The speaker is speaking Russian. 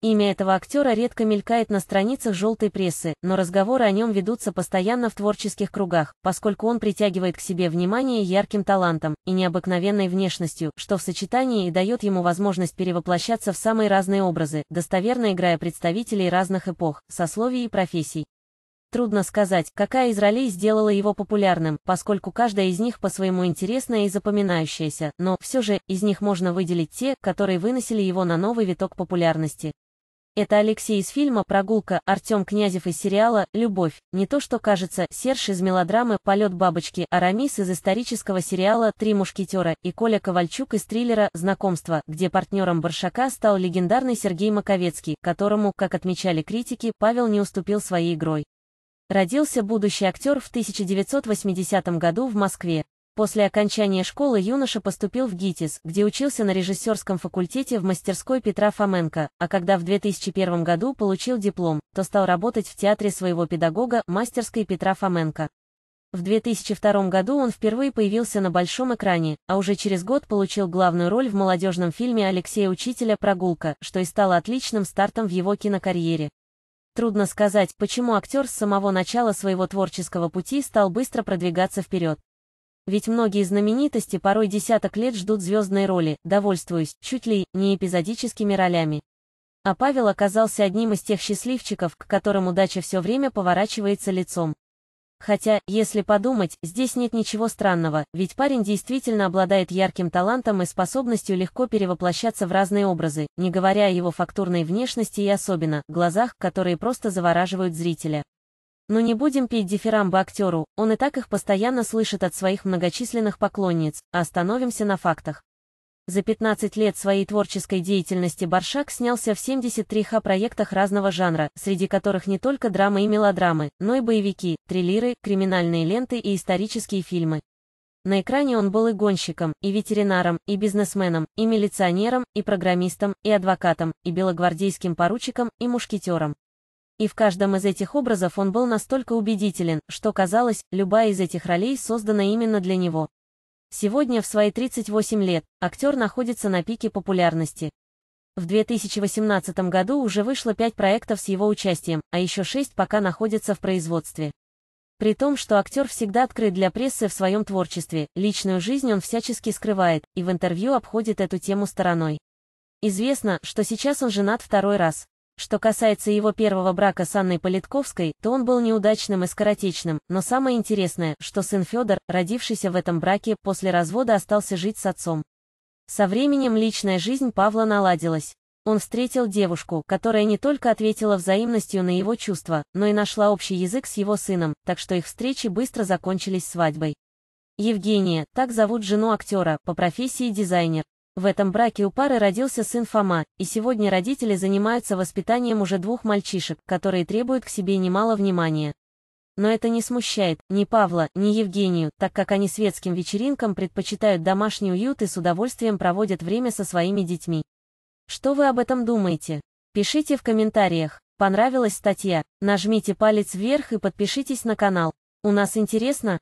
Имя этого актера редко мелькает на страницах желтой прессы, но разговоры о нем ведутся постоянно в творческих кругах, поскольку он притягивает к себе внимание ярким талантом и необыкновенной внешностью, что в сочетании и дает ему возможность перевоплощаться в самые разные образы, достоверно играя представителей разных эпох, сословий и профессий. Трудно сказать, какая из ролей сделала его популярным, поскольку каждая из них по-своему интересная и запоминающаяся, но, все же, из них можно выделить те, которые выносили его на новый виток популярности. Это Алексей из фильма «Прогулка», Артем Князев из сериала «Любовь», не то что кажется, Серж из мелодрамы «Полет бабочки», Арамис из исторического сериала «Три мушкетера» и Коля Ковальчук из триллера «Знакомство», где партнером Баршака стал легендарный Сергей Маковецкий, которому, как отмечали критики, Павел не уступил своей игрой. Родился будущий актер в 1980 году в Москве. После окончания школы юноша поступил в ГИТИС, где учился на режиссерском факультете в мастерской Петра Фоменко, а когда в 2001 году получил диплом, то стал работать в театре своего педагога, мастерской Петра Фоменко. В 2002 году он впервые появился на большом экране, а уже через год получил главную роль в молодежном фильме Алексея Учителя «Прогулка», что и стало отличным стартом в его кинокарьере. Трудно сказать, почему актер с самого начала своего творческого пути стал быстро продвигаться вперед. Ведь многие знаменитости порой десяток лет ждут звездной роли, довольствуясь, чуть ли, не эпизодическими ролями. А Павел оказался одним из тех счастливчиков, к которым удача все время поворачивается лицом. Хотя, если подумать, здесь нет ничего странного, ведь парень действительно обладает ярким талантом и способностью легко перевоплощаться в разные образы, не говоря о его фактурной внешности и особенно, глазах, которые просто завораживают зрителя. Но «Ну не будем петь дифирамбы актеру, он и так их постоянно слышит от своих многочисленных поклонниц, а остановимся на фактах. За 15 лет своей творческой деятельности Баршак снялся в 73 проектах разного жанра, среди которых не только драмы и мелодрамы, но и боевики, триллеры, криминальные ленты и исторические фильмы. На экране он был и гонщиком, и ветеринаром, и бизнесменом, и милиционером, и программистом, и адвокатом, и белогвардейским поручиком, и мушкетером. И в каждом из этих образов он был настолько убедителен, что казалось, любая из этих ролей создана именно для него. Сегодня в свои 38 лет актер находится на пике популярности. В 2018 году уже вышло 5 проектов с его участием, а еще 6 пока находятся в производстве. При том, что актер всегда открыт для прессы в своем творчестве, личную жизнь он всячески скрывает, и в интервью обходит эту тему стороной. Известно, что сейчас он женат второй раз. Что касается его первого брака с Анной Политковской, то он был неудачным и скоротечным, но самое интересное, что сын Федор, родившийся в этом браке, после развода остался жить с отцом. Со временем личная жизнь Павла наладилась. Он встретил девушку, которая не только ответила взаимностью на его чувства, но и нашла общий язык с его сыном, так что их встречи быстро закончились свадьбой. Евгения, так зовут жену актера, по профессии дизайнер, в этом браке у пары родился сын Фома, и сегодня родители занимаются воспитанием уже двух мальчишек, которые требуют к себе немало внимания. Но это не смущает ни Павла, ни Евгению, так как они светским вечеринкам предпочитают домашний уют и с удовольствием проводят время со своими детьми. Что вы об этом думаете? Пишите в комментариях. Понравилась статья? Нажмите палец вверх и подпишитесь на канал. У нас интересно,